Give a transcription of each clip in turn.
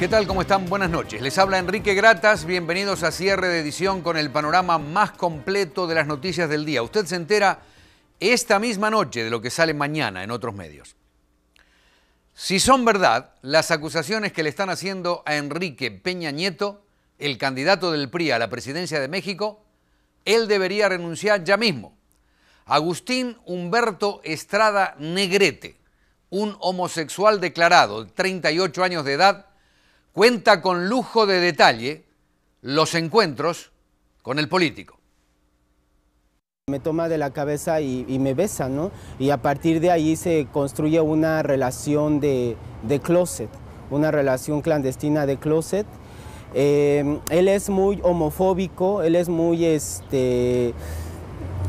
¿Qué tal? ¿Cómo están? Buenas noches. Les habla Enrique Gratas. Bienvenidos a cierre de edición con el panorama más completo de las noticias del día. Usted se entera esta misma noche de lo que sale mañana en otros medios. Si son verdad las acusaciones que le están haciendo a Enrique Peña Nieto, el candidato del PRI a la presidencia de México, él debería renunciar ya mismo. Agustín Humberto Estrada Negrete, un homosexual declarado de 38 años de edad, cuenta con lujo de detalle los encuentros con el político. Me toma de la cabeza y, me besa, ¿no? Y a partir de ahí se construye una relación de, closet, una relación clandestina de closet. Eh, él es muy homofóbico, él es muy este,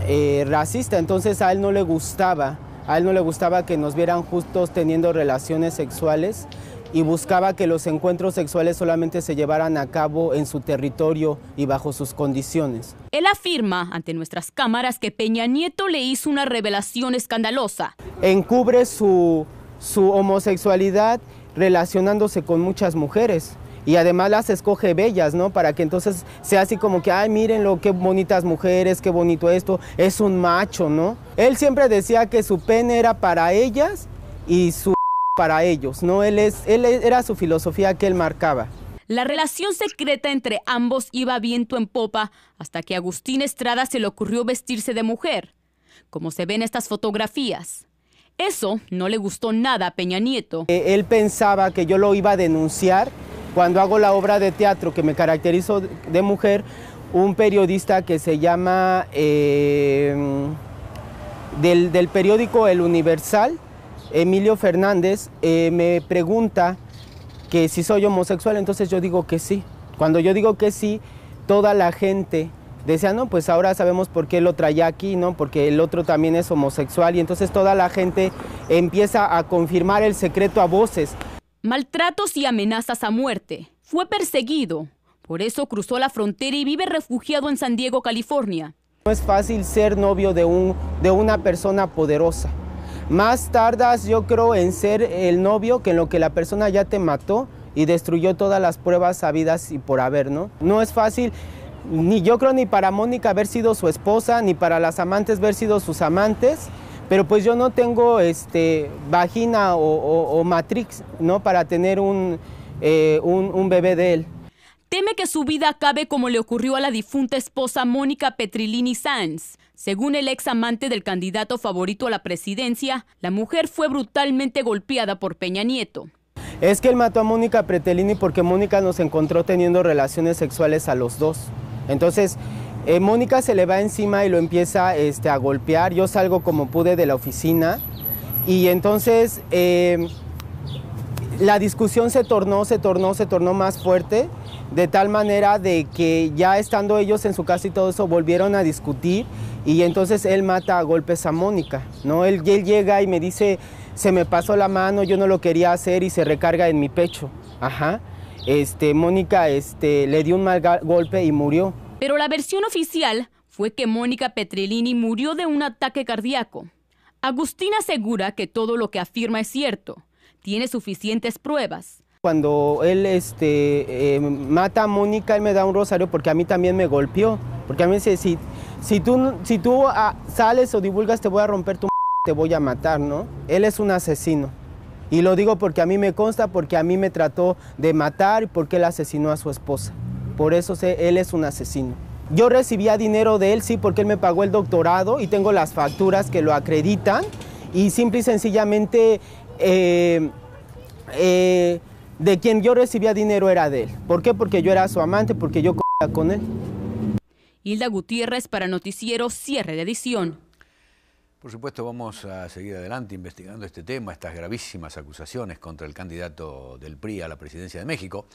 eh, racista, entonces a él no le gustaba, a él no le gustaba que nos vieran justos teniendo relaciones sexuales y buscaba que los encuentros sexuales solamente se llevaran a cabo en su territorio y bajo sus condiciones. Él afirma ante nuestras cámaras que Peña Nieto le hizo una revelación escandalosa. Encubre su, homosexualidad relacionándose con muchas mujeres y además las escoge bellas, ¿no? Para que entonces sea así como que, ay, lo qué bonitas mujeres, qué bonito esto, es un macho, ¿no? Él siempre decía que su pene era para ellas y su para ellos, ¿no? Él, es, él era su filosofía que él marcaba. La relación secreta entre ambos iba viento en popa hasta que Agustín Estrada se le ocurrió vestirse de mujer, como se ven estas fotografías. Eso no le gustó nada a Peña Nieto. Eh, él pensaba que yo lo iba a denunciar cuando hago la obra de teatro que me caracterizo de mujer, un periodista que se llama eh, del, del periódico El Universal, Emilio Fernández eh, me pregunta que si soy homosexual, entonces yo digo que sí. Cuando yo digo que sí, toda la gente decía, no, pues ahora sabemos por qué lo traía aquí, ¿no? Porque el otro también es homosexual y entonces toda la gente empieza a confirmar el secreto a voces. Maltratos y amenazas a muerte. Fue perseguido. Por eso cruzó la frontera y vive refugiado en San Diego, California. No es fácil ser novio de, un, de una persona poderosa. Más tardas, yo creo, en ser el novio que en lo que la persona ya te mató y destruyó todas las pruebas sabidas y por haber, ¿no? No es fácil ni yo creo ni para Mónica haber sido su esposa, ni para las amantes haber sido sus amantes, pero pues yo no tengo este, vagina o, matrix ¿no? para tener un eh, bebé de él teme que su vida acabe como le ocurrió a la difunta esposa Mónica Petrilini Sanz. Según el ex amante del candidato favorito a la presidencia, la mujer fue brutalmente golpeada por Peña Nieto. Es que él mató a Mónica Petrilini porque Mónica nos encontró teniendo relaciones sexuales a los dos. Entonces, eh, Mónica se le va encima y lo empieza este, a golpear. Yo salgo como pude de la oficina y entonces eh, la discusión se tornó, se tornó, se tornó más fuerte, de tal manera de que ya estando ellos en su casa y todo eso, volvieron a discutir y entonces él mata a golpes a Mónica, ¿no? Él, llega y me dice, se me pasó la mano, yo no lo quería hacer y se recarga en mi pecho. Ajá. Este, Mónica este, le dio un mal golpe y murió. Pero la versión oficial fue que Mónica Petrellini murió de un ataque cardíaco. Agustín asegura que todo lo que afirma es cierto, tiene suficientes pruebas. Cuando él este, eh, mata a Mónica, él me da un rosario porque a mí también me golpeó. Porque a mí me dice, si, si tú, si tú ah, sales o divulgas te voy a romper tu m te voy a matar, ¿no? Él es un asesino. Y lo digo porque a mí me consta, porque a mí me trató de matar y porque él asesinó a su esposa. Por eso sé, él es un asesino. Yo recibía dinero de él, sí, porque él me pagó el doctorado y tengo las facturas que lo acreditan. Y simple y sencillamente eh, eh, de quien yo recibía dinero era de él. ¿Por qué? Porque yo era su amante, porque yo con él. Hilda Gutiérrez para Noticiero Cierre de Edición. Por supuesto, vamos a seguir adelante investigando este tema, estas gravísimas acusaciones contra el candidato del PRI a la presidencia de México.